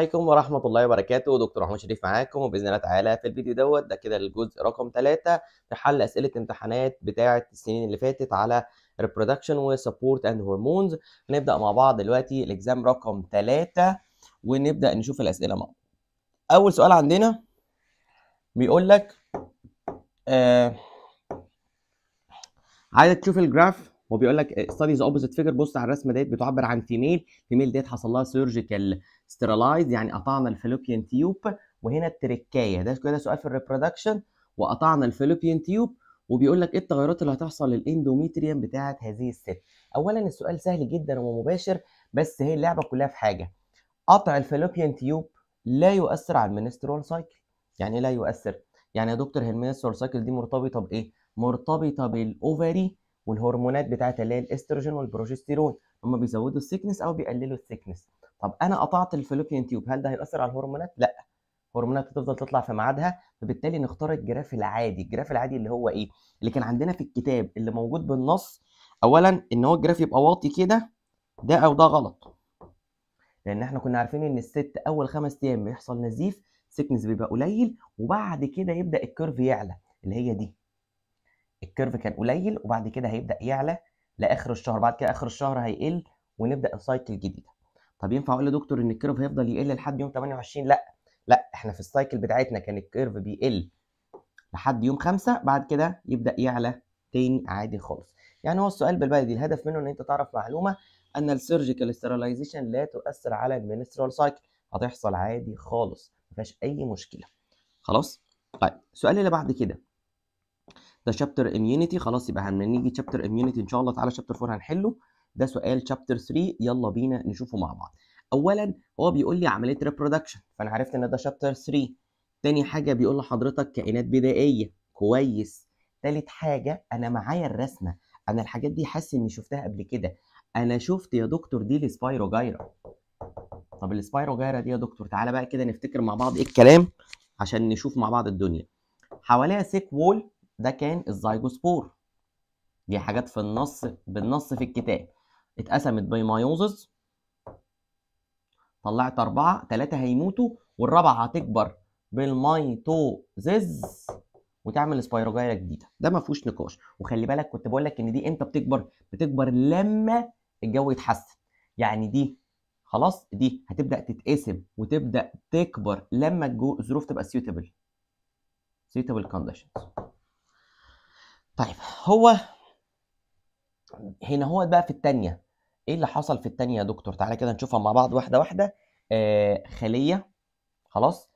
السلام عليكم ورحمة الله وبركاته دكتور محمود شريف معاكم وبإذن الله تعالى في الفيديو دوت ده كده الجزء رقم ثلاثة في حل أسئلة امتحانات بتاعة السنين اللي فاتت على reproduction وسبورت اند هرمونز هنبدأ مع بعض دلوقتي الإكزام رقم ثلاثة ونبدأ نشوف الأسئلة مع بعض أول سؤال عندنا بيقول لك آه عايزك تشوف الجراف وبيقول لك ستاديز اوبوزيت فيجر بص على الرسمه ديت بتعبر عن فيميل فيميل ديت حصل لها سيرجيكال ستيرلايز يعني قطعنا الفلوبيان تيوب وهنا التركايه ده كده سؤال في الريبرودكشن وقطعنا الفلوبيان تيوب وبيقول لك ايه التغيرات اللي هتحصل للاندوميتريوم بتاعه هذه الست اولا السؤال سهل جدا ومباشر بس هي اللعبه كلها في حاجه قطع الفلوبيان تيوب لا يؤثر على المنسترول سايكل يعني إيه لا يؤثر يعني يا دكتور هي المنسترول سايكل دي مرتبطه بايه مرتبطه بالاوفري والهرمونات بتاعتها اللي هي الاستروجين والبروجستيرون هما بيزودوا السكنس او بيقللوا السكنس طب انا قطعت الفلوبيان تيوب هل ده هيأثر على الهرمونات؟ لا الهرمونات هتفضل تطلع في ميعادها فبالتالي نختار الجراف العادي الجراف العادي اللي هو ايه اللي كان عندنا في الكتاب اللي موجود بالنص اولا ان هو الجراف يبقى واطي كده ده او ده غلط لان احنا كنا عارفين ان الست اول خمس ايام بيحصل نزيف سيكنس بيبقى قليل وبعد كده يبدا الكيرف يعلى اللي هي دي الكيرف كان قليل وبعد كده هيبدا يعلى لاخر الشهر بعد كده اخر الشهر هيقل ونبدا السايكل الجديده طب ينفع اقول لدكتور ان الكيرف هيفضل يقل لحد يوم 28 لا لا احنا في السايكل بتاعتنا كان الكيرف بيقل لحد يوم خمسة بعد كده يبدا يعلى تاني عادي خالص يعني هو السؤال بالبلدي الهدف منه ان انت تعرف معلومه ان السيرجيكال ستيرلايزيشن لا تؤثر على المينسترال سايكل هتحصل عادي خالص ما فيهاش اي مشكله خلاص طيب السؤال اللي بعد كده ده شابتر اميونيتي خلاص يبقى لما نيجي شابتر اميونيتي ان شاء الله تعالى شابتر 4 هنحله ده سؤال شابتر 3 يلا بينا نشوفه مع بعض اولا هو بيقول لي عمليه ريبرودكشن فانا عرفت ان ده شابتر 3 تاني حاجه بيقول لحضرتك كائنات بدائيه كويس تالت حاجه انا معايا الرسمه انا الحاجات دي حاسس اني شفتها قبل كده انا شفت يا دكتور دي السبايرو جايرا طب السبايرو جايرا دي يا دكتور تعالى بقى كده نفتكر مع بعض ايه الكلام عشان نشوف مع بعض الدنيا حواليها سيك وول ده كان الزيجوسبور دي حاجات في النص بالنص في الكتاب اتقسمت بمايوزز طلعت أربعة تلاتة هيموتوا والرابعة هتكبر بالميتوزيز وتعمل سبايروجايرا جديده ده ما فيهوش نقاش وخلي بالك كنت بقول لك ان دي امتى بتكبر بتكبر لما الجو يتحسن يعني دي خلاص دي هتبدا تتقسم وتبدا تكبر لما الجو الظروف تبقى سيوتبل سيوتبل كونديشنز طيب هو هنا هو بقى في الثانيه ايه اللي حصل في الثانيه يا دكتور تعالى كده نشوفها مع بعض واحده واحده آه خليه خلاص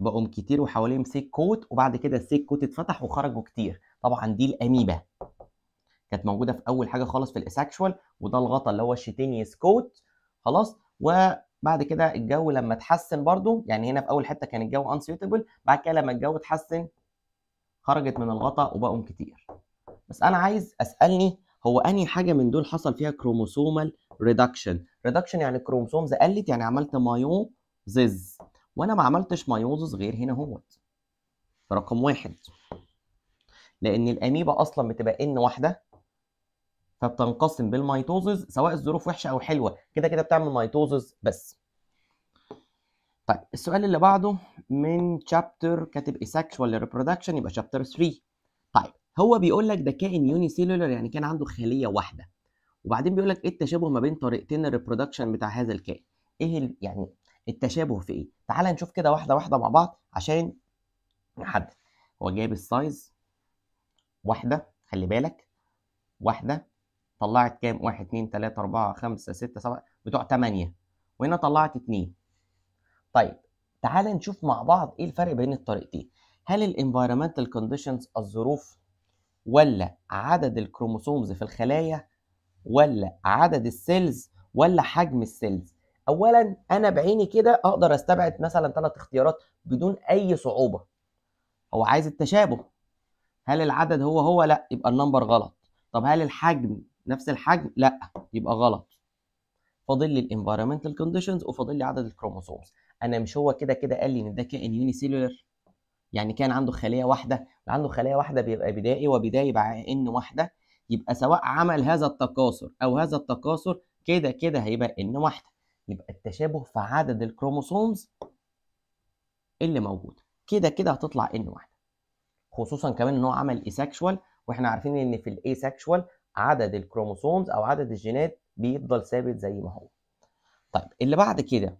بقوا كتير وحواليهم سيك كوت وبعد كده السيك كوت اتفتح وخرجوا كتير طبعا دي الاميبا كانت موجوده في اول حاجه خالص في الاساكشوال وده الغطا اللي هو الشيتينيس كوت خلاص وبعد كده الجو لما اتحسن برده يعني هنا في اول حته كان الجو انسيوتبل بعد كده لما الجو اتحسن خرجت من الغطا وبقوا كتير بس انا عايز اسالني هو انهي حاجه من دول حصل فيها كروموسومال ريدكشن ريدكشن يعني الكروموسومز قلت يعني عملت مايوزز وانا ما عملتش مايوزز غير هنا اهوت رقم واحد لان الاميبا اصلا بتبقى ان واحده فبتنقسم بالميتوزز سواء الظروف وحشه او حلوه كده كده بتعمل ميتوزز بس طيب السؤال اللي بعده من شابتر كاتب اسكشوال ريبرودكشن يبقى شابتر 3 هو بيقول لك ده كائن يوني سيلولر يعني كان عنده خليه واحده وبعدين بيقول لك ايه التشابه ما بين طريقتين الريبرودكشن بتاع هذا الكائن ايه يعني التشابه في ايه تعال نشوف كده واحده واحده مع بعض عشان نحدد هو جايب السايز واحده خلي بالك واحده طلعت كام 1 2 3 4 5 6 7 بتوع 8 وهنا طلعت 2 طيب تعال نشوف مع بعض ايه الفرق بين الطريقتين هل الانفايرمنتال كونديشنز الظروف ولا عدد الكروموسومز في الخلايا ولا عدد السيلز ولا حجم السيلز اولا انا بعيني كده اقدر استبعد مثلا ثلاث اختيارات بدون اي صعوبه هو عايز التشابه هل العدد هو هو لا يبقى النمبر غلط طب هل الحجم نفس الحجم لا يبقى غلط فاضل لي الانفيرمنتال كونديشنز وفاضل لي عدد الكروموسومز انا مش هو كده كده قال لي ان ده كائن يوني سيلولر يعني كان عنده خليه واحده عنده خليه واحده بيبقى بدائي وبدائي مع ان واحده يبقى سواء عمل هذا التكاثر او هذا التكاثر كده كده هيبقى ان واحده يبقى التشابه في عدد الكروموسومز اللي موجوده كده كده هتطلع ان واحده خصوصا كمان ان هو عمل سكشوال واحنا عارفين ان في سكشوال عدد الكروموسومز او عدد الجينات بيفضل ثابت زي ما هو طيب اللي بعد كده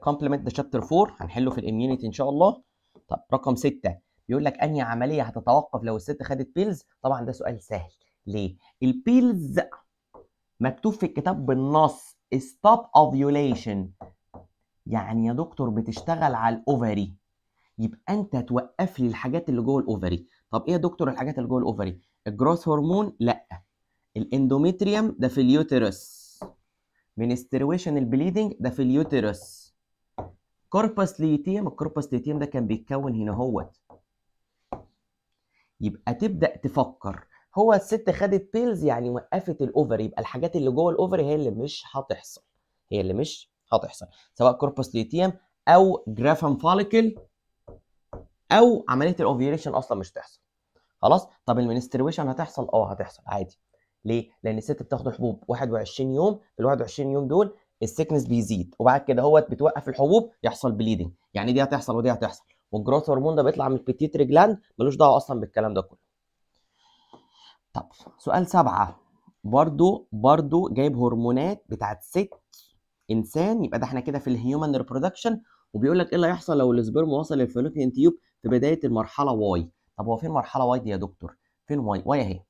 كومبلمنت ده شابتر 4 هنحله في الاميونيتي ان شاء الله طب رقم 6 بيقول لك انهي عمليه هتتوقف لو الست خدت بيلز طبعا ده سؤال سهل ليه البيلز مكتوب في الكتاب بالنص stop ovulation يعني يا دكتور بتشتغل على الاوفري يبقى انت توقف لي الحاجات اللي جوه الاوفري طب ايه يا دكتور الحاجات اللي جوه الاوفري الجروث هرمون لا الاندوميتريوم ده في اليوترس منستريشن البليدنج ده في اليوترس كوربس ليتيم الكوربس ليتيم ده كان بيتكون هنا اهوت يبقى تبدا تفكر هو الست خدت بيلز يعني وقفت الاوفر يبقى الحاجات اللي جوه الاوفر هي اللي مش هتحصل هي اللي مش هتحصل سواء كوربس ليتيم او جرافام فاليكل او عمليه الاوفيريشن اصلا مش هتحصل خلاص طب المنسترويشن هتحصل اه هتحصل عادي ليه؟ لان الست بتاخد الحبوب 21 يوم في ال 21 يوم دول السكنس بيزيد وبعد كده هو بتوقف الحبوب يحصل بليدنج يعني دي هتحصل ودي هتحصل والجروث هرمون ده بيطلع من البيتيتري جلاند ملوش دعوه اصلا بالكلام ده كله طب سؤال سبعة برضو برضو جايب هرمونات بتاعت ست انسان يبقى ده احنا كده في الهيومن ريبرودكشن وبيقول لك ايه اللي هيحصل لو السبرم وصل للفلوبيان تيوب في بدايه المرحله واي طب هو فين مرحله واي دي يا دكتور فين واي واي اهي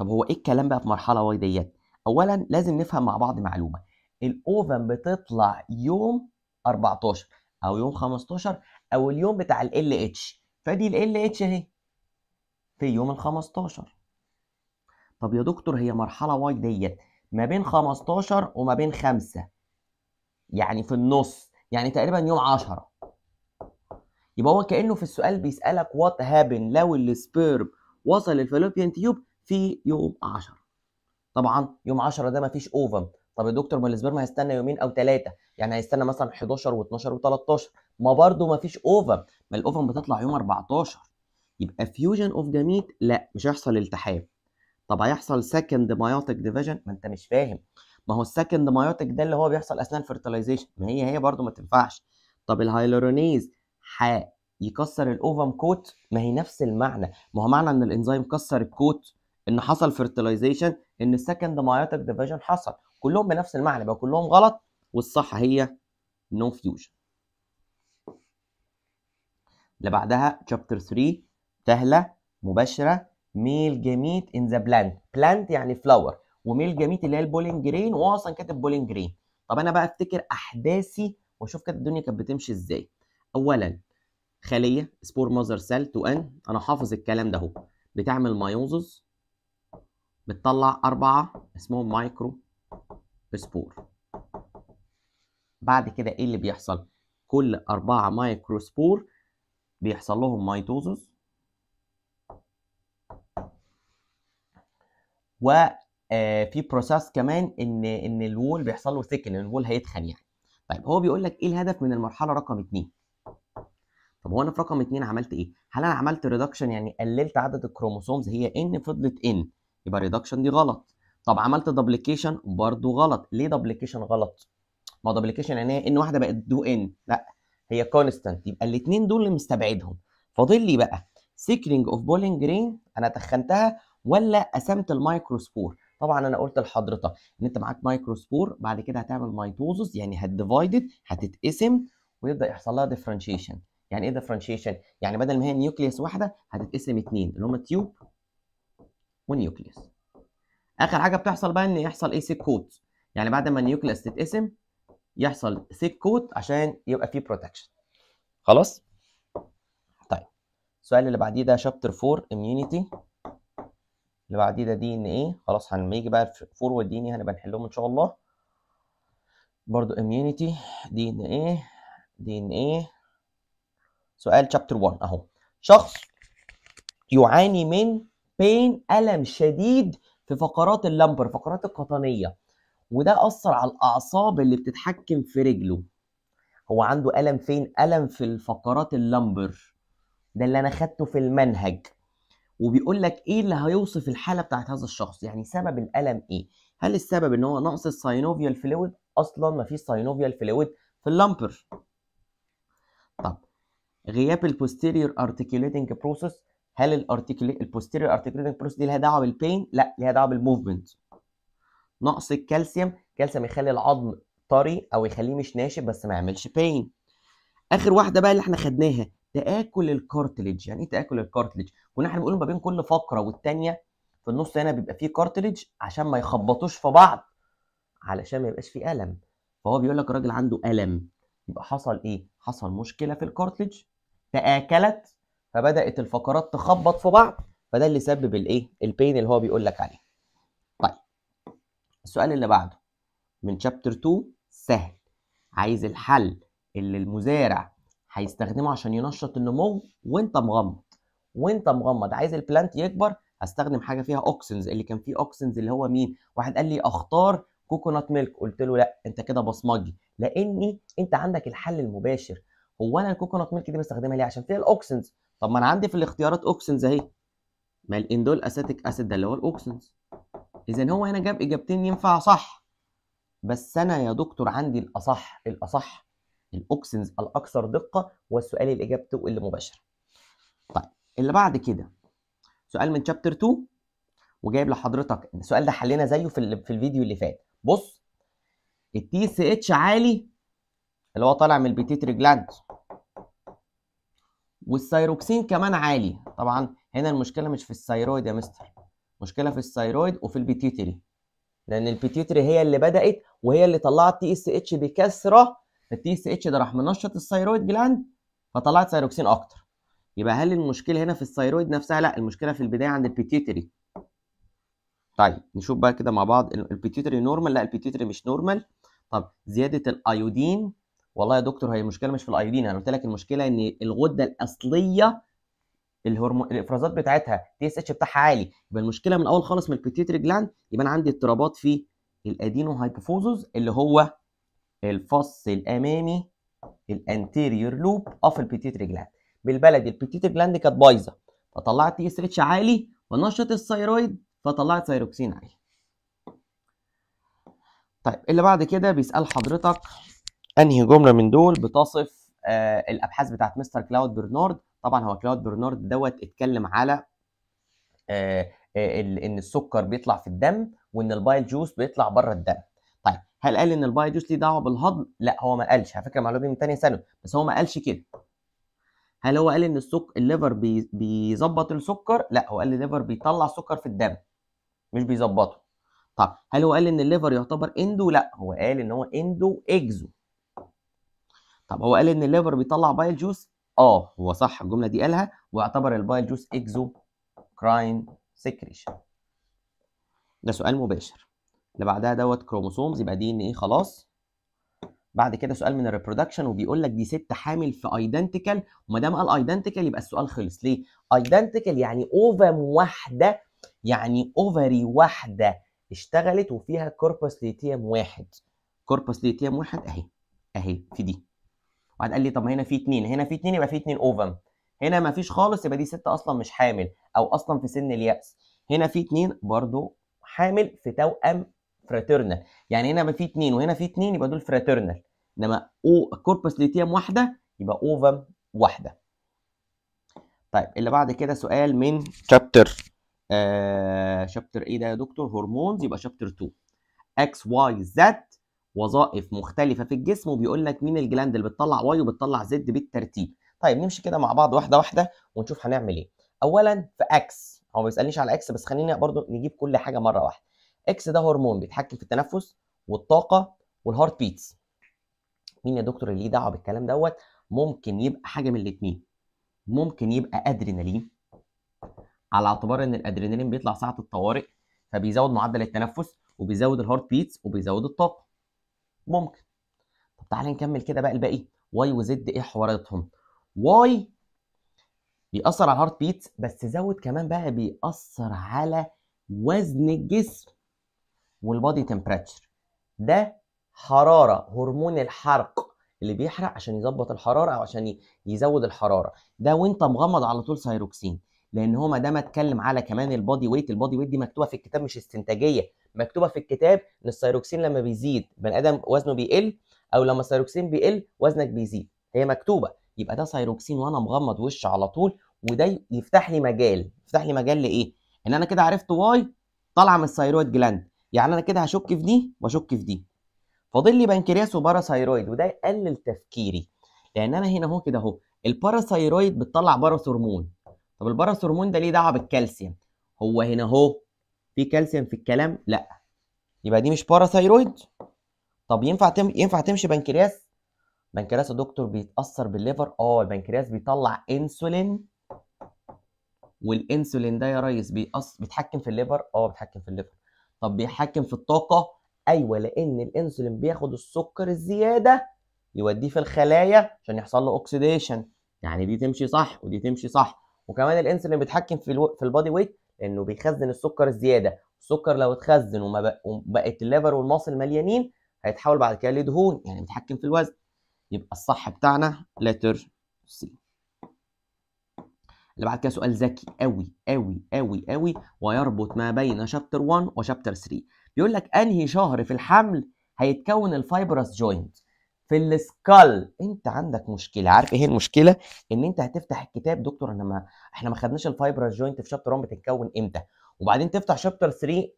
طب هو ايه الكلام بقى في مرحله واي ديت اولا لازم نفهم مع بعض معلومه الاوفن بتطلع يوم 14 او يوم 15 او اليوم بتاع ال ال اتش فدي ال ال اتش اهي في يوم ال 15 طب يا دكتور هي مرحله واي ديت ما بين 15 وما بين 5 يعني في النص يعني تقريبا يوم 10 يبقى هو كانه في السؤال بيسالك وات هابن لو السبيرم وصل الفالوبيان تيوب في يوم 10 طبعا يوم 10 ده ما فيش اوفم طب يا دكتور ما الاسبرم هيستنى يومين او ثلاثه يعني هيستنى مثلا 11 و12 و13 ما برده ما فيش اوفم ما الاوفم بتطلع يوم 14 يبقى فيوجن اوف جاميت لا مش هيحصل التحام طب هيحصل سكند مايوتك ديفيجن ما انت مش فاهم ما هو السكند مايوتك ده اللي هو بيحصل اثناء الفرتلايزيشن ما هي هي برده ما تنفعش طب الهايلورونيز ح يكسر الاوفم كوت ما هي نفس المعنى ما هو معنى ان الانزيم كسر الكوت ان حصل فيرتلايزيشن ان السكند مايوتك ديفيجن حصل كلهم بنفس المعنى يبقى كلهم غلط والصح هي نو فيوجن اللي بعدها شابتر 3 تهله مباشره ميل جميت ان ذا بلانت بلانت يعني فلاور وميل جميت اللي هي البولين جرين وهو اصلا كاتب بولين جرين طب انا بقى افتكر احداثي واشوف كانت الدنيا كانت بتمشي ازاي اولا خليه سبور ماذر سيل تو ان انا حافظ الكلام ده اهو بتعمل مايوزز بتطلع أربعة اسمهم مايكرو سبور بعد كده إيه اللي بيحصل؟ كل أربعة مايكرو سبور بيحصل لهم و وفي آه، بروسيس كمان ان ان الوول بيحصل له ثيكن الوول هيتخن يعني طيب هو بيقول لك ايه الهدف من المرحله رقم 2 طب هو انا في رقم 2 عملت ايه هل انا عملت ريدكشن يعني قللت عدد الكروموسومز هي ان فضلت ان يبقى ريدكشن دي غلط طب عملت دبليكيشن برضو غلط ليه دبليكيشن غلط ما هو دبليكيشن يعني إيه؟ ان واحده بقت دو ان لا هي كونستانت يبقى الاثنين دول اللي مستبعدهم فاضل لي بقى سيكلينج اوف بولينج رين انا تخنتها ولا قسمت المايكروسبور طبعا انا قلت لحضرتك ان انت معاك مايكروسبور بعد كده هتعمل مايتوزس يعني هتديفايدد هتتقسم ويبدا يحصل لها ديفرنشيشن يعني ايه ديفرنشيشن يعني بدل ما هي نيوكليس واحده هتتقسم اثنين اللي هم تيوب والنيوكليس اخر حاجه بتحصل بقى ان يحصل ايه سيك كوت يعني بعد ما النيوكليس تتقسم يحصل سيك كوت عشان يبقى فيه بروتكشن خلاص طيب السؤال اللي بعديه ده شابتر 4 اميونيتي اللي بعديه ده دي ان ايه خلاص هنيجي يجي بقى فور والدي ان ايه هنبقى نحلهم ان شاء الله برضو اميونيتي دي ان ايه دي ان ايه سؤال شابتر 1 اهو شخص يعاني من بين الم شديد في فقرات اللمبر فقرات القطنيه وده اثر على الاعصاب اللي بتتحكم في رجله هو عنده الم فين الم في الفقرات اللمبر ده اللي انا خدته في المنهج وبيقول لك ايه اللي هيوصف الحاله بتاعت هذا الشخص يعني سبب الالم ايه هل السبب ان هو نقص الساينوفيال فلويد اصلا ما فيش ساينوفيال فلويد في اللمبر طب غياب البوستيريور ارتكيوليتنج بروسس هل الارتيكولي البوستيريور ارتيكوليتنج بروسس دي لها دعوه بالبين لا ليها دعوه بالموفمنت نقص الكالسيوم الكالسيوم يخلي العظم طري او يخليه مش ناشف بس ما يعملش بين اخر واحده بقى اللي احنا خدناها تاكل الكارتليج يعني ايه تاكل الكارتليج كنا احنا بنقول ما بين كل فقره والثانيه في النص هنا بيبقى فيه كارتليج عشان ما يخبطوش في بعض علشان ما يبقاش فيه الم فهو بيقول لك الراجل عنده الم يبقى حصل ايه حصل مشكله في الكارتليج تاكلت فبدات الفقرات تخبط في بعض فده اللي سبب الايه البين اللي هو بيقول لك عليه طيب السؤال اللي بعده من شابتر 2 سهل عايز الحل اللي المزارع هيستخدمه عشان ينشط النمو وانت مغمض وانت مغمض عايز البلانت يكبر هستخدم حاجه فيها اوكسنز اللي كان فيه اوكسنز اللي هو مين واحد قال لي اختار كوكونات ميلك قلت له لا انت كده بصمجي لاني انت عندك الحل المباشر هو انا الكوكونات ميلك دي بستخدمها ليه عشان فيها الاوكسنز طب ما انا عندي في الاختيارات اوكسنز اهي ما الاندول اساتيك اسيد ده اللي هو الاوكسنز اذا هو هنا جاب اجابتين ينفع صح بس انا يا دكتور عندي الاصح الاصح الاوكسنز الاكثر دقه والسؤال اللي اجابته اللي مباشره طيب اللي بعد كده سؤال من شابتر 2 وجايب لحضرتك السؤال ده حلينا زيه في في الفيديو اللي فات بص التي سي اتش عالي اللي هو طالع من البيتيتري جلاند والثيروكسين كمان عالي طبعا هنا المشكله مش في الثيرويد يا مستر مشكله في الثيرويد وفي البيتيتري لان البيتيتري هي اللي بدات وهي اللي طلعت تي اس اتش بكثره التي اس اتش ده راح منشط الثيرويد جلاند فطلعت ثيروكسين اكتر يبقى هل المشكله هنا في الثيرويد نفسها لا المشكله في البدايه عند البيتيتري طيب نشوف بقى كده مع بعض البيتيتري نورمال لا البيتيتري مش نورمال طب زياده الايودين والله يا دكتور هي المشكله مش في الايودين انا قلت لك المشكله ان الغده الاصليه الهرمون الافرازات بتاعتها تي اس اتش بتاعها عالي يبقى المشكله من الاول خالص من البيتيتري جلاند يبقى انا عندي اضطرابات في الادينو هايبوفوزوس اللي هو الفص الامامي الانتيريور لوب اوف البيتيتري جلاند بالبلدي البيتيتري جلاند كانت بايظه فطلعت تي اس اتش عالي ونشط الثيرويد فطلعت ثيروكسين عالي طيب اللي بعد كده بيسال حضرتك انهي جمله من دول بتصف آه الابحاث بتاعت مستر كلاود برنارد طبعا هو كلاود برنارد دوت اتكلم على آه, آه، ان السكر بيطلع في الدم وان البايل جوس بيطلع بره الدم طيب هل قال ان البايل جوس ليه دعوه بالهضم لا هو ما قالش على فكره معلومه من ثانيه ثانوي بس هو ما قالش كده هل هو قال ان السكر الليفر بيظبط السكر لا هو قال الليفر بيطلع سكر في الدم مش بيظبطه طب هل هو قال ان الليفر يعتبر اندو لا هو قال ان هو اندو اكزو طب هو قال ان الليفر بيطلع بايل جوس اه هو صح الجمله دي قالها واعتبر البايل جوس اكزو كراين سكريشن ده سؤال مباشر اللي بعدها دوت كروموسومز يبقى دي ان ايه خلاص بعد كده سؤال من الريبرودكشن وبيقول لك دي ست حامل في ايدنتيكال وما دام قال ايدنتيكال يبقى السؤال خلص ليه ايدنتيكال يعني اوفم واحده يعني اوفري واحده اشتغلت وفيها كوربوس ليتيم واحد كوربوس ليتيم واحد اهي اهي في دي وبعد قال لي طب هنا في اتنين هنا في اتنين يبقى في اتنين اوفم هنا ما فيش خالص يبقى دي ست اصلا مش حامل او اصلا في سن الياس هنا في اتنين برضو حامل في توأم فراترنال يعني هنا ما في اتنين وهنا في اتنين يبقى دول فراترنال انما او كوربس ليتيم واحده يبقى اوفم واحده طيب اللي بعد كده سؤال من شابتر آه شابتر ايه ده يا دكتور هرمونز يبقى شابتر 2 اكس واي زد وظائف مختلفه في الجسم وبيقول لك مين الجلاند اللي بتطلع واي وبتطلع زد بالترتيب طيب نمشي كده مع بعض واحده واحده ونشوف هنعمل ايه اولا في اكس هو ما بيسالنيش على اكس بس خلينا برضو نجيب كل حاجه مره واحده اكس ده هرمون بيتحكم في التنفس والطاقه والهارت بيتس مين يا دكتور اللي ليه دعوه بالكلام دوت ممكن يبقى حاجه من الاتنين. ممكن يبقى ادرينالين على اعتبار ان الادرينالين بيطلع ساعه الطوارئ فبيزود معدل التنفس وبيزود الهارت بيتس وبيزود الطاقه ممكن طب تعالى نكمل كده بقى الباقي واي وزد ايه حواراتهم واي بيأثر على الهارت بيت بس زود كمان بقى بيأثر على وزن الجسم والبادي تمبراتشر ده حراره هرمون الحرق اللي بيحرق عشان يظبط الحراره او عشان يزود الحراره ده وانت مغمض على طول سيروكسين لان هو ما دام اتكلم على كمان البادي ويت البادي ويت دي مكتوبه في الكتاب مش استنتاجيه مكتوبه في الكتاب ان الثيروكسين لما بيزيد بني ادم وزنه بيقل او لما الثيروكسين بيقل وزنك بيزيد هي مكتوبه يبقى ده ثيروكسين وانا مغمض وش على طول وده يفتح لي مجال يفتح لي مجال لايه ان انا كده عرفت واي طالعه من الثيرويد جلاند يعني انا كده هشك في دي واشك في دي فاضل لي بنكرياس وباراثيرويد وده يقلل تفكيري لان انا هنا اهو كده اهو الباراثيرويد بتطلع باراث طب الباراث ده ليه دعوه بالكالسيوم هو هنا اهو في كالسيوم في الكلام لا يبقى دي مش باراثايرويد طب ينفع تم... ينفع تمشي بنكرياس بنكرياس يا دكتور بيتاثر بالليفر اه البنكرياس بيطلع انسولين والانسولين ده يا ريس بيأص... بيتحكم في الليفر اه بيتحكم في الليفر طب بيحكم في الطاقه ايوه لان الانسولين بياخد السكر الزياده يوديه في الخلايا عشان يحصل له اوكسيديشن يعني دي تمشي صح ودي تمشي صح وكمان الانسولين بيتحكم في الو... في البادي ويت انه بيخزن السكر الزياده السكر لو اتخزن وما بقت الليفر والماسل مليانين هيتحول بعد كده لدهون يعني متحكم في الوزن يبقى الصح بتاعنا لتر سي اللي بعد كده سؤال ذكي قوي قوي قوي قوي ويربط ما بين شابتر 1 وشابتر 3 بيقول لك انهي شهر في الحمل هيتكون الفايبرس جوينت في السكال انت عندك مشكله عارف ايه المشكله ان انت هتفتح الكتاب دكتور انا ما احنا ما خدناش الفايبر جوينت في شابتر 1 بتتكون امتى وبعدين تفتح شابتر 3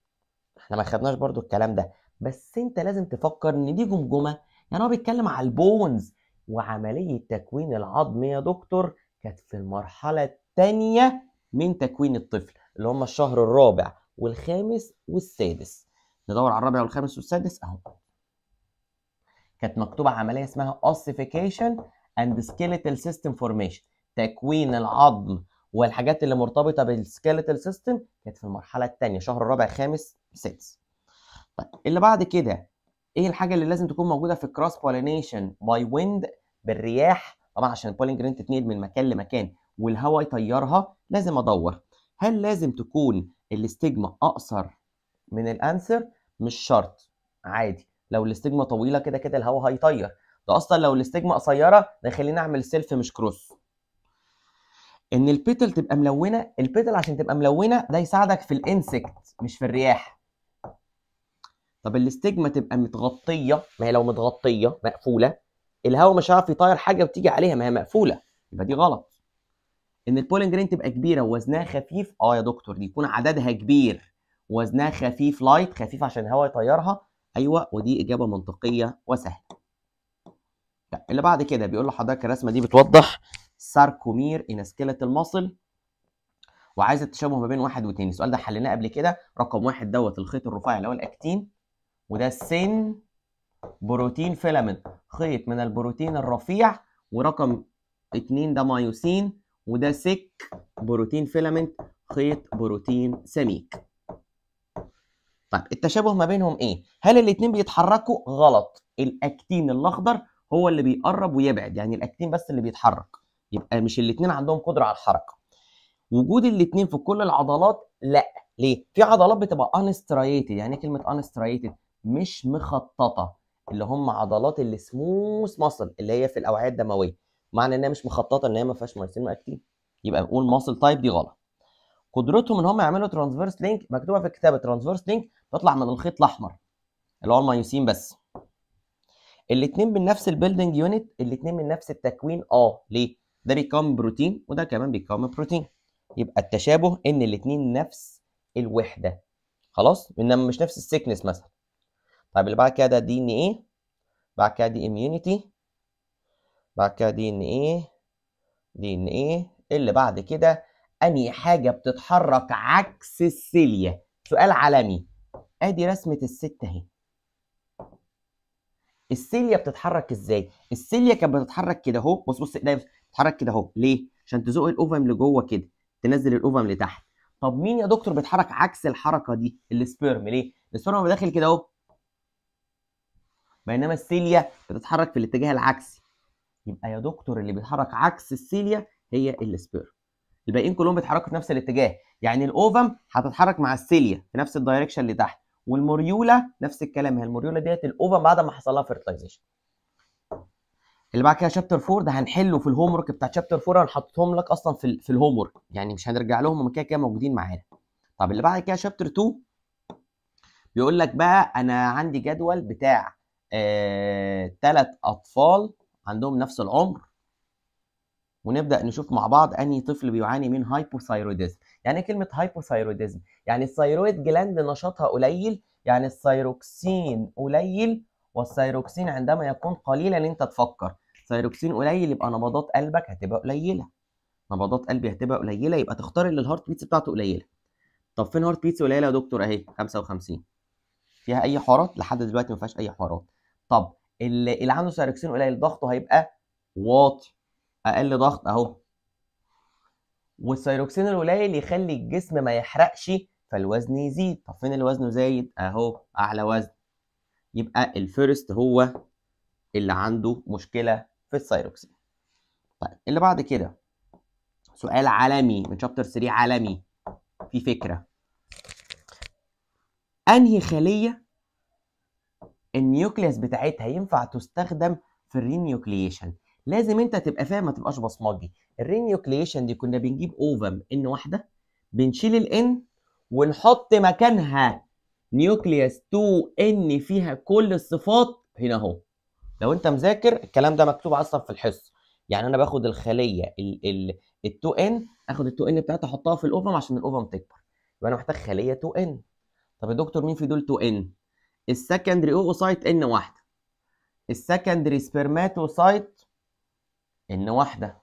احنا ما خدناش برضو الكلام ده بس انت لازم تفكر ان دي جمجمه يعني هو بيتكلم على البونز وعمليه تكوين العظم يا دكتور كانت في المرحله الثانيه من تكوين الطفل اللي هم الشهر الرابع والخامس والسادس ندور على الرابع والخامس والسادس اهو كانت مكتوبه عمليه اسمها ossification and skeletal system formation تكوين العظم والحاجات اللي مرتبطه بالسكيلتال سيستم كانت في المرحله الثانيه شهر رابع خامس سادس طيب اللي بعد كده ايه الحاجه اللي لازم تكون موجوده في الكراس بولينيشن باي ويند بالرياح طبعا عشان البولين جرين تتنقل من مكان لمكان والهواء يطيرها لازم ادور هل لازم تكون الاستجما اقصر من الانسر مش شرط عادي لو الاستجما طويله كده كده الهواء هيطير ده اصلا لو الاستجما قصيره ده يخليني اعمل سيلف مش كروس ان البيتل تبقى ملونه البيتل عشان تبقى ملونه ده يساعدك في الانسكت مش في الرياح طب الاستجما تبقى متغطيه ما هي لو متغطيه مقفوله الهواء مش هيعرف يطير حاجه وتيجي عليها ما هي مقفوله يبقى دي غلط ان البولين جرين تبقى كبيره ووزنها خفيف اه يا دكتور دي يكون عددها كبير وزنها خفيف لايت خفيف عشان الهواء يطيرها ايوه ودي اجابه منطقيه وسهله طيب، اللي بعد كده بيقول لحضرتك الرسمه دي بتوضح ساركومير ان سكيلت المصل وعايز التشابه ما بين واحد واثنين السؤال ده حليناه قبل كده رقم واحد دوت الخيط الرفيع اللي هو الاكتين وده السن بروتين فيلامنت خيط من البروتين الرفيع ورقم اتنين ده مايوسين وده سك بروتين فيلامنت خيط بروتين سميك طيب التشابه ما بينهم ايه هل الاثنين بيتحركوا غلط الاكتين الاخضر هو اللي بيقرب ويبعد يعني الاكتين بس اللي بيتحرك يبقى مش الاثنين عندهم قدره على الحركه وجود الاثنين في كل العضلات لا ليه في عضلات بتبقى انسترايتد يعني إيه كلمه انسترايتد مش مخططه اللي هم عضلات السموث ماسل اللي هي في الاوعيه الدمويه معنى انها مش مخططه ان هي ما فيهاش مايسين واكتين. يبقى نقول ماسل تايب دي غلط قدرتهم ان هم يعملوا ترانسفيرس لينك مكتوبه في الكتاب ترانسفيرس لينك تطلع من الخيط الاحمر اللي هو المايوسين بس الاثنين من نفس البيلدنج يونت الاثنين من نفس التكوين اه ليه ده بيتكون بروتين وده كمان بيتكون بروتين يبقى التشابه ان الاثنين نفس الوحده خلاص انما مش نفس السيكنس مثلا طيب اللي بعد كده دي ان ايه بعد كده دي اميونيتي بعد كده دي ان ايه دي ان ايه اللي بعد كده انهي حاجه بتتحرك عكس السيليا سؤال عالمي ادي رسمه الست اهي السيليا بتتحرك ازاي السيليا كانت بتتحرك كده اهو بص بص ده بتتحرك كده اهو ليه عشان تزق الاوفم لجوه كده تنزل الاوفم لتحت طب مين يا دكتور بيتحرك عكس الحركه دي السبرم ليه السبيرم داخل كده اهو بينما السيليا بتتحرك في الاتجاه العكسي يبقى يا دكتور اللي بيتحرك عكس السيليا هي السبرم الباقيين كلهم بيتحركوا في نفس الاتجاه يعني الاوفم هتتحرك مع السيليا في نفس الدايركشن اللي تحت والموريولا نفس الكلام هي الموريولا ديت الأوفا بعد ما حصل لها فيرتلايزيشن اللي بعد كده شابتر 4 ده هنحله في الهوم ورك بتاع شابتر 4 انا حاططهم لك اصلا في, في الهوم ورك يعني مش هنرجع لهم هم كده كده موجودين معانا طب اللي بعد كده شابتر 2 بيقول لك بقى انا عندي جدول بتاع ثلاث آه اطفال عندهم نفس العمر ونبدا نشوف مع بعض انهي طفل بيعاني من هايبوثايرويدزم يعني ايه كلمه هايبوثايروديزم يعني الثيرويد جلاند نشاطها قليل يعني الثيروكسين قليل والثيروكسين عندما يكون قليلا انت تفكر ثيروكسين قليل يبقى نبضات قلبك هتبقى قليله نبضات قلبي هتبقى قليله يبقى تختار اللي الهارت بيتس بتاعته قليله طب فين هارت بيتس قليله يا دكتور اهي 55 فيها اي حوارات لحد دلوقتي ما فيهاش اي حوارات طب اللي عنده ثيروكسين قليل ضغطه هيبقى واطي اقل ضغط اهو والثيروكسين القليل يخلي الجسم ما يحرقش فالوزن يزيد طب فين الوزن زايد اهو اعلى وزن يبقى الفيرست هو اللي عنده مشكله في الثيروكسين طيب اللي بعد كده سؤال عالمي من شابتر 3 عالمي في فكره انهي خليه النيوكليس بتاعتها ينفع تستخدم في الرينيوكليشن لازم انت تبقى فاهم ما تبقاش بصمجي الرينيوكليشن دي كنا بنجيب اوفم ان واحده بنشيل الان ونحط مكانها نيوكليوس 2 ان فيها كل الصفات هنا اهو لو انت مذاكر الكلام ده مكتوب اصلا في الحصه يعني انا باخد الخليه ال 2 ان اخد ال 2 ان بتاعتها احطها في الاوفم عشان الاوفم تكبر يبقى انا محتاج خليه 2 ان طب يا دكتور مين في دول 2 ان السكندري اوسايت ان واحده السكندري سبرماتوسايت ان واحده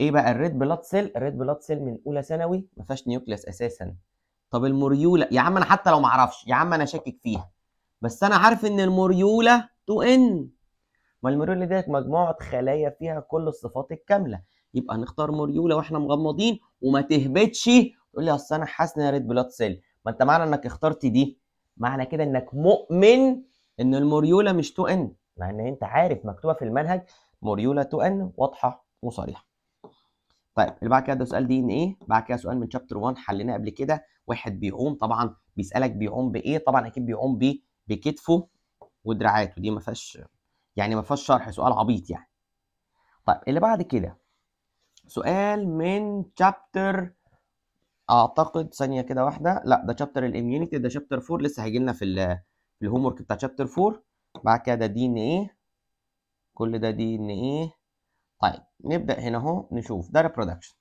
ايه بقى الريد بلاد سيل الريد بلاد سيل من اولى ثانوي ما فيهاش نيوكليس اساسا طب الموريولا يا عم انا حتى لو ما اعرفش يا عم انا شاكك فيها بس انا عارف ان الموريولا تو ان ما الموريولا ديت مجموعه خلايا فيها كل الصفات الكامله يبقى نختار موريولا واحنا مغمضين وما تهبطش تقول لي اصل انا حاسس ان ريد بلاد سيل ما انت معنى انك اخترت دي معنى كده انك مؤمن ان الموريولا مش تو ان مع ان انت عارف مكتوبه في المنهج موريولا تو ان واضحه وصريحه طيب اللي بعد كده ده سؤال دي ان ايه بعد كده سؤال من شابتر 1 حليناه قبل كده واحد بيعوم طبعا بيسالك بيعوم بايه طبعا اكيد بيعوم ب بكتفه ودراعاته دي ما فيهاش يعني ما فيهاش شرح سؤال عبيط يعني طيب اللي بعد كده سؤال من شابتر اعتقد ثانيه كده واحده لا ده شابتر الاميونيتي ده شابتر 4 لسه هيجي لنا في في الهوم ورك بتاع شابتر 4 بعد كده ده دي ان ايه كل ده دي ان ايه طيب نبدا هنا اهو نشوف ده ريبرودكشن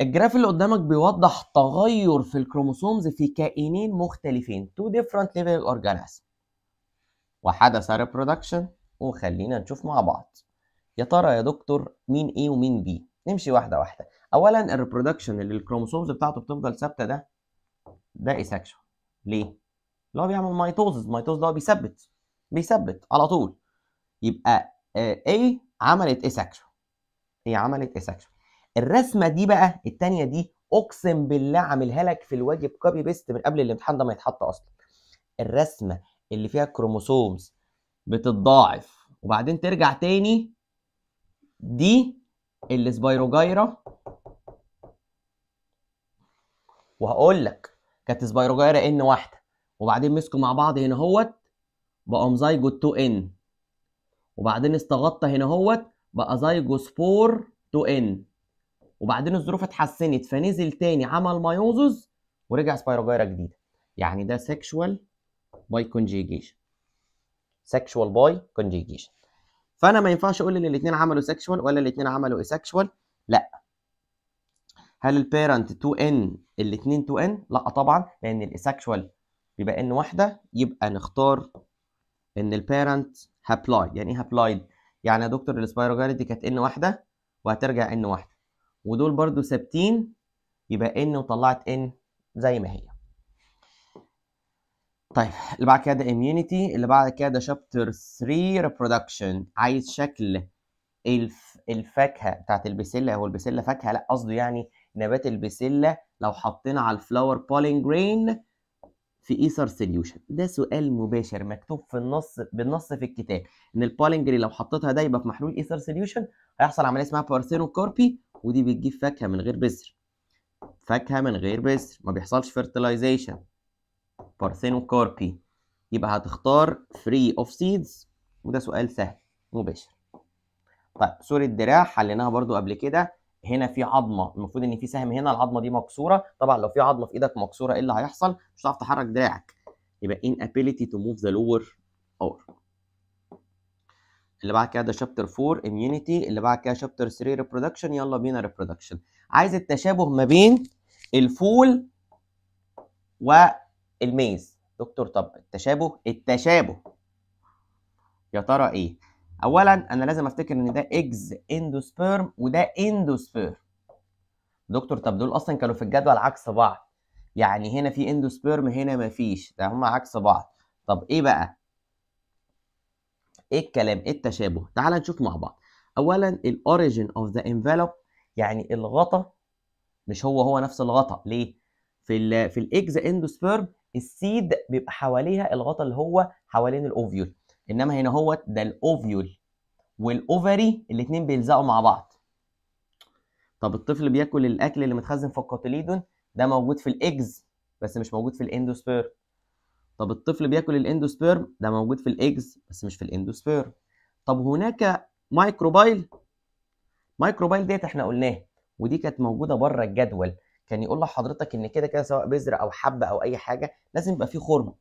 الجراف اللي قدامك بيوضح تغير في الكروموسومز في كائنين مختلفين تو ديفرنت ليفل اورجانيزم وحدث ريبرودكشن وخلينا نشوف مع بعض يا ترى يا دكتور مين ايه ومين بي نمشي واحده واحده اولا الريبرودكشن اللي الكروموسومز بتاعته بتفضل ثابته ده ده ايسكشوال ليه اللي هو بيعمل ميتوزز ميتوز ده بيثبت بيثبت على طول يبقى آه، A عملت ايه سكشن هي عملت ايه سكشن الرسمه دي بقى الثانيه دي اقسم بالله عاملها لك في الواجب كوبي بيست من قبل الامتحان ده ما يتحط اصلا الرسمه اللي فيها كروموسومز بتتضاعف وبعدين ترجع تاني دي السبايروجايرا وهقول لك كانت سبايروجايرا ان واحده وبعدين مسكوا مع بعض هنا اهوت بقوا زيجو 2 ان وبعدين استغطى هنا اهوت بقى زيجوسبور تو ان وبعدين الظروف اتحسنت فنزل تاني عمل مايوزز ورجع سبيروجايرا جديده يعني ده سيكشوال باي كونجيجيشن سيكشوال باي كونجيجيشن فانا ما ينفعش اقول ان الاثنين عملوا سيكشوال ولا الاثنين عملوا اسيكشوال لا هل البيرنت 2 ان الاثنين 2 ان لا طبعا لان الاسيكشوال بيبقى ان واحده يبقى نختار ان البيرنت هابلاي يعني ايه هابلايد يعني يا دكتور السبايروجاري دي كانت ان واحده وهترجع ان واحده ودول برضو ثابتين يبقى ان وطلعت ان زي ما هي طيب اللي بعد كده اميونيتي اللي بعد كده شابتر 3 ريبرودكشن عايز شكل الف الفاكهه بتاعت البسله هو البسله فاكهه لا قصده يعني نبات البسله لو حطينا على الفلاور بولينج جرين في ايثر سوليوشن ده سؤال مباشر مكتوب في النص بالنص في الكتاب ان البولينجري لو حطيتها دايبه في محلول ايثر سوليوشن هيحصل عمليه اسمها بارسينو كوربي ودي بتجيب فاكهه من غير بذر فاكهه من غير بذر ما بيحصلش فيرتلايزيشن بارسينو كوربي يبقى هتختار فري اوف سيدز وده سؤال سهل مباشر طيب سوري دراع حليناها برضو قبل كده هنا في عظمه المفروض ان في سهم هنا العظمه دي مكسوره طبعا لو في عظمه في ايدك مكسوره ايه اللي هيحصل مش هتعرف تحرك دراعك يبقى inability to move the lower or اللي بعد كده ده شابتر 4 immunity اللي بعد كده شابتر 3 reproduction يلا بينا reproduction عايز التشابه ما بين الفول والميز دكتور طب التشابه التشابه يا ترى ايه اولا انا لازم افتكر ان ده اكز اندوسبيرم وده اندوسبيرم دكتور طب دول اصلا كانوا في الجدول عكس بعض يعني هنا في اندوسبيرم هنا مفيش ده هما عكس بعض طب ايه بقى ايه الكلام ايه التشابه تعال نشوف مع بعض اولا الاوريجين اوف ذا انفلوب يعني الغطاء مش هو هو نفس الغطاء ليه في الـ في الاكز اندوسبيرم السيد بيبقى حواليها الغطاء اللي هو حوالين الاوفيول انما هنا هو ده الاوفيول والاوفري الاثنين بيلزقوا مع بعض طب الطفل بياكل الاكل اللي متخزن في الكوتيليدون ده موجود في الاجز بس مش موجود في الاندوسبيرم طب الطفل بياكل الاندوسبيرم ده موجود في الاجز بس مش في الاندوسبيرم طب هناك مايكروبايل مايكروبايل ديت احنا قلناها ودي كانت موجوده بره الجدول كان يقول لحضرتك ان كده كده سواء بذره او حبه او اي حاجه لازم يبقى فيه خرم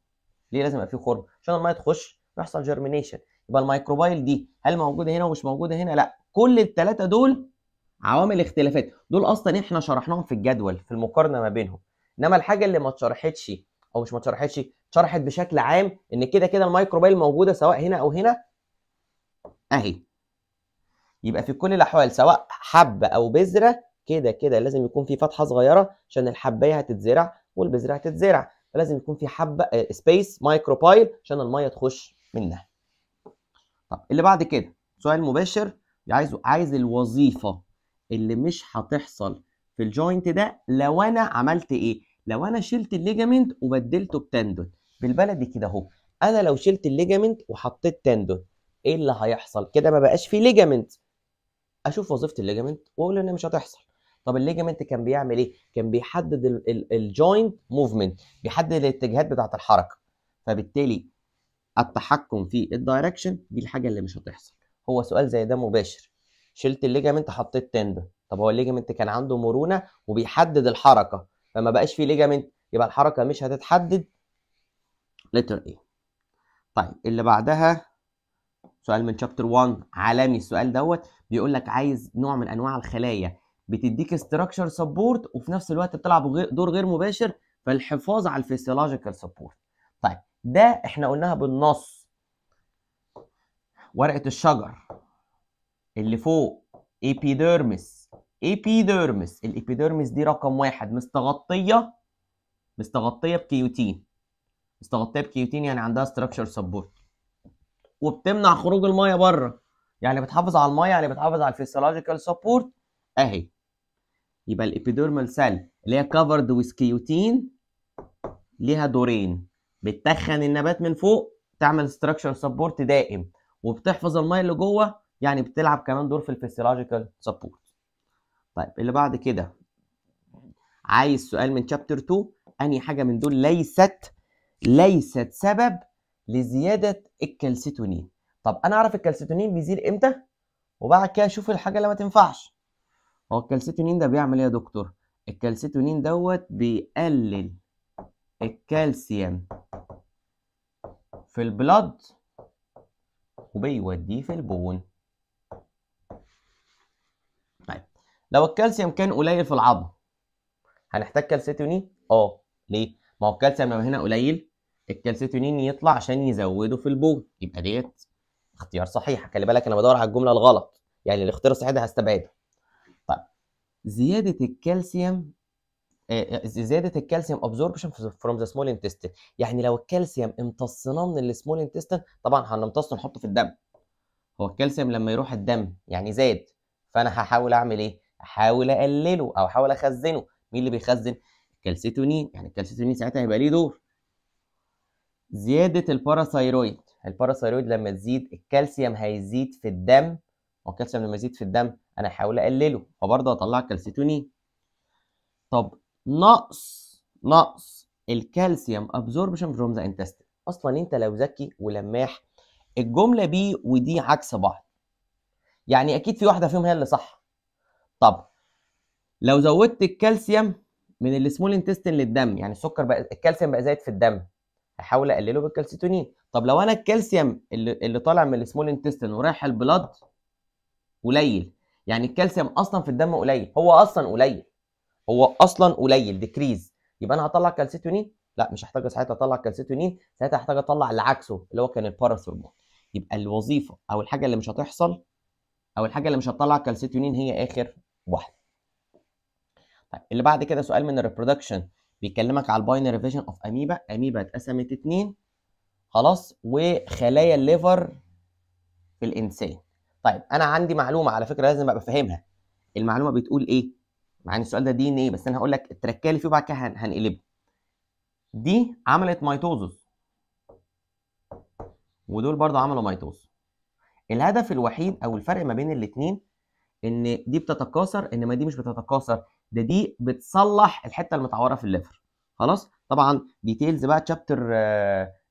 ليه لازم يبقى فيه خرم عشان الميه تخش بيحصل جيرمينيشن يبقى الميكروبايل دي هل موجوده هنا ومش موجوده هنا لا كل الثلاثه دول عوامل اختلافات دول اصلا احنا شرحناهم في الجدول في المقارنه ما بينهم انما الحاجه اللي ما اتشرحتش او مش ما اتشرحتش اتشرحت بشكل عام ان كده كده الميكروبايل موجوده سواء هنا او هنا اهي يبقى في كل الاحوال سواء حبه او بذره كده كده لازم يكون في فتحه صغيره عشان الحبايه هتتزرع والبذره هتتزرع فلازم يكون في حبه سبيس آه، مايكروبايل عشان الميه تخش منها. طب اللي بعد كده سؤال مباشر عايز عايز الوظيفه اللي مش هتحصل في الجوينت ده لو انا عملت ايه لو انا شلت الليجامنت وبدلته بتندون بالبلدي كده اهو انا لو شلت الليجامنت وحطيت تندون ايه اللي هيحصل كده ما بقاش فيه ليجامنت اشوف وظيفه الليجامنت واقول ان مش هتحصل طب الليجامنت كان بيعمل ايه كان بيحدد الجوينت موفمنت بيحدد الاتجاهات بتاعه الحركه فبالتالي التحكم في الدايركشن دي الحاجه اللي مش هتحصل هو سؤال زي ده مباشر شلت الليجامنت حطيت تندون طب هو الليجامنت كان عنده مرونه وبيحدد الحركه فما بقاش فيه ليجامنت يبقى الحركه مش هتتحدد لتر ايه طيب اللي بعدها سؤال من شابتر 1 عالمي السؤال دوت بيقول لك عايز نوع من انواع الخلايا بتديك استراكشر سبورت وفي نفس الوقت بتلعب دور غير مباشر فالحفاظ على الفسيولوجيكال سبورت ده احنا قلناها بالنص ورقة الشجر اللي فوق ايبيديرمس ايبيديرمس الايبيديرمس دي رقم واحد مستغطية مستغطية بكيوتين مستغطية بكيوتين يعني عندها ستراكشر سبورت وبتمنع خروج المية بره يعني بتحافظ على المية يعني بتحافظ على الفيسيولوجيكال سبورت اهي يبقى الابيدورمال سيل اللي هي كفرد ويز كيوتين ليها دورين بتخن النبات من فوق تعمل ستراكشر سبورت دائم وبتحفظ الميه اللي جوه يعني بتلعب كمان دور في الفسيولوجيكال سبورت طيب اللي بعد كده عايز سؤال من شابتر 2 انهي حاجه من دول ليست ليست سبب لزياده الكالسيتونين طب انا اعرف الكالسيتونين بيزيد امتى وبعد كده اشوف الحاجه اللي ما تنفعش هو الكالسيتونين ده بيعمل ايه يا دكتور الكالسيتونين دوت بيقلل الكالسيوم في البلاد وبيوديه في البون طيب لو الكالسيوم كان قليل في العظم هنحتاج كالسيتونين اه ليه ما هو الكالسيوم لو هنا قليل الكالسيتونين يطلع عشان يزوده في البون يبقى ديت اختيار صحيح خلي بالك انا بدور على الجمله الغلط يعني الاختيار الصحيح ده هستبعده طيب زياده الكالسيوم آه، زياده الكالسيوم ابزوربشن فروم ذا سمول انتستين يعني لو الكالسيوم امتصناه من السمول انتستين طبعا هنمتصه نحطه في الدم هو الكالسيوم لما يروح الدم يعني زاد فانا هحاول اعمل ايه احاول اقلله او احاول اخزنه مين اللي بيخزن الكالسيتونين يعني الكالسيتونين ساعتها هيبقى ليه دور زياده الباراثايرويد الباراثايرويد لما تزيد الكالسيوم هيزيد في الدم والكالسيوم لما يزيد في الدم انا هحاول اقلله فبرضه هطلع الكالسيتونين طب نقص نقص الكالسيوم ابزوربشن فروم ذا انتستين اصلا انت لو ذكي ولماح الجمله بي ودي عكس بعض يعني اكيد في واحده فيهم هي اللي صح طب لو زودت الكالسيوم من السمول انتستين للدم يعني السكر بقى الكالسيوم بقى زايد في الدم هحاول اقلله بالكالسيتونين طب لو انا الكالسيوم اللي, اللي طالع من السمول انتستين ورايح البلاد قليل يعني الكالسيوم اصلا في الدم قليل هو اصلا قليل هو اصلا قليل ديكريز يبقى انا هطلع كالسيتونين لا مش هحتاج ساعتها اطلع كالسيتونين ساعتها هحتاج اطلع اللي عكسه اللي هو كان الباراثورمون يبقى الوظيفه او الحاجه اللي مش هتحصل او الحاجه اللي مش هتطلع كالسيتونين هي اخر واحده طيب اللي بعد كده سؤال من الريبرودكشن بيكلمك على الباينري فيجن اوف اميبا اميبا اتقسمت اتنين خلاص وخلايا الليفر في الانسان طيب انا عندي معلومه على فكره لازم ابقى فاهمها المعلومه بتقول ايه مع ان السؤال ده دي ان ايه بس انا هقول لك التركيه اللي فيه وبعد كده هنقلبه دي عملت ميتوزس ودول برضه عملوا ميتوز الهدف الوحيد او الفرق ما بين الاثنين ان دي بتتكاثر انما دي مش بتتكاثر ده دي بتصلح الحته المتعوره في الليفر خلاص طبعا ديتيلز بقى تشابتر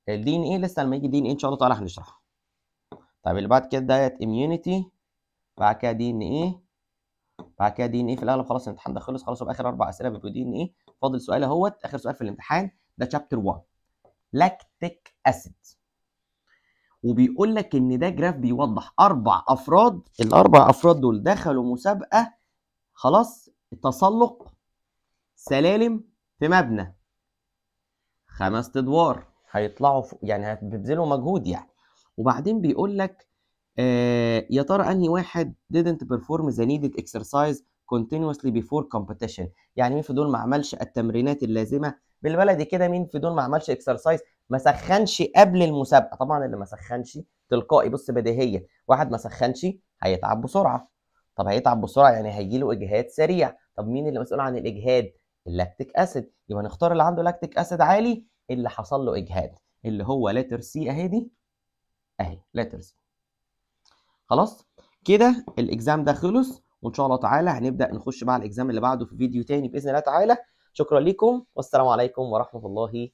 الدي آه، ان ايه لسه لما يجي الدي ان إيه ان شاء الله تعالى هنشرحها طيب اللي بعد كده ديت اميونيتي بعد كده دي ان ايه بعد كده دي ان ايه في الاغلب خلاص الامتحان ده خلص خلاص اخر اربع اسئله بيبقوا دي ان ايه فاضل سؤال اهوت اخر سؤال في الامتحان ده شابتر 1 لاكتيك اسيد وبيقول لك ان ده جراف بيوضح اربع افراد الاربع افراد دول دخلوا مسابقه خلاص تسلق سلالم في مبنى خمس ادوار هيطلعوا يعني بتبذلوا مجهود يعني وبعدين بيقول لك آه، يا ترى انهي واحد didn't perform the needed exercise continuously before competition يعني مين في دول ما عملش التمرينات اللازمه بالبلدي كده مين في دول ما عملش اكسرسايز ما سخنش قبل المسابقه طبعا اللي ما سخنش تلقائي بص بديهيه واحد ما سخنش هيتعب بسرعه طب هيتعب بسرعه يعني هيجي له اجهاد سريع طب مين اللي مسؤول عن الاجهاد اللاكتيك اسيد يبقى نختار اللي عنده لاكتيك اسيد عالي اللي حصل له اجهاد اللي هو لتر سي اهي دي اهي لتر سي خلاص كده الاكزام ده خلص وان شاء الله تعالى هنبدا نخش بقى الاكزام اللي بعده في فيديو تاني باذن الله تعالى شكرا لكم والسلام عليكم ورحمه الله